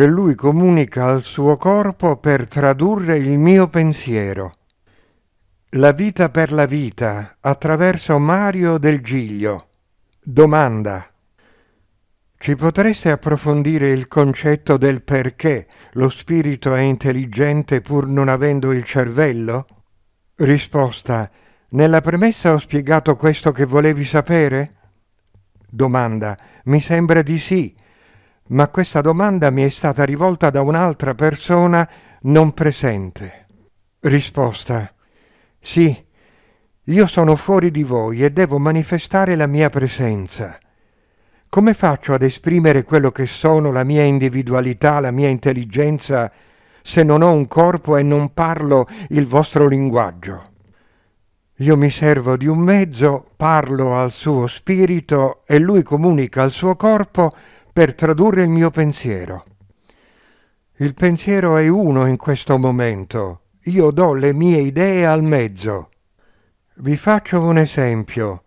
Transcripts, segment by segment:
e lui comunica al suo corpo per tradurre il mio pensiero. La vita per la vita attraverso Mario del Giglio. Domanda. Ci potreste approfondire il concetto del perché lo spirito è intelligente pur non avendo il cervello? Risposta. Nella premessa ho spiegato questo che volevi sapere? Domanda. Mi sembra di sì ma questa domanda mi è stata rivolta da un'altra persona non presente. Risposta. Sì, io sono fuori di voi e devo manifestare la mia presenza. Come faccio ad esprimere quello che sono, la mia individualità, la mia intelligenza, se non ho un corpo e non parlo il vostro linguaggio? Io mi servo di un mezzo, parlo al suo spirito e lui comunica al suo corpo per tradurre il mio pensiero. Il pensiero è uno in questo momento. Io do le mie idee al mezzo. Vi faccio un esempio.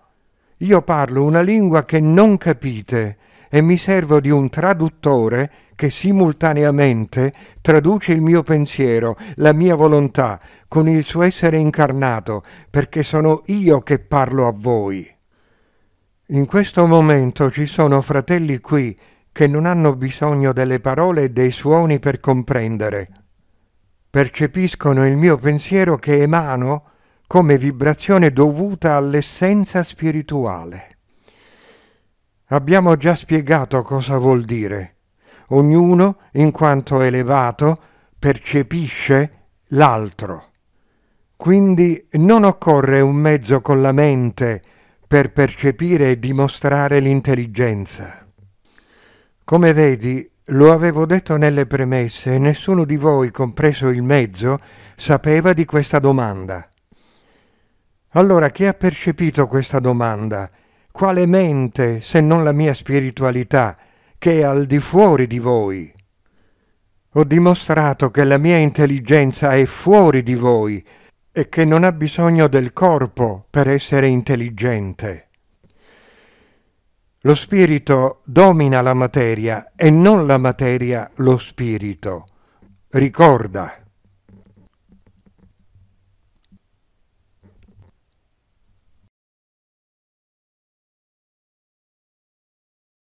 Io parlo una lingua che non capite e mi servo di un traduttore che simultaneamente traduce il mio pensiero, la mia volontà, con il suo essere incarnato, perché sono io che parlo a voi. In questo momento ci sono fratelli qui che non hanno bisogno delle parole e dei suoni per comprendere. Percepiscono il mio pensiero che emano come vibrazione dovuta all'essenza spirituale. Abbiamo già spiegato cosa vuol dire. Ognuno, in quanto elevato, percepisce l'altro. Quindi non occorre un mezzo con la mente per percepire e dimostrare l'intelligenza. Come vedi, lo avevo detto nelle premesse e nessuno di voi, compreso il mezzo, sapeva di questa domanda. Allora chi ha percepito questa domanda? Quale mente se non la mia spiritualità, che è al di fuori di voi? Ho dimostrato che la mia intelligenza è fuori di voi e che non ha bisogno del corpo per essere intelligente. Lo spirito domina la materia e non la materia lo spirito. Ricorda.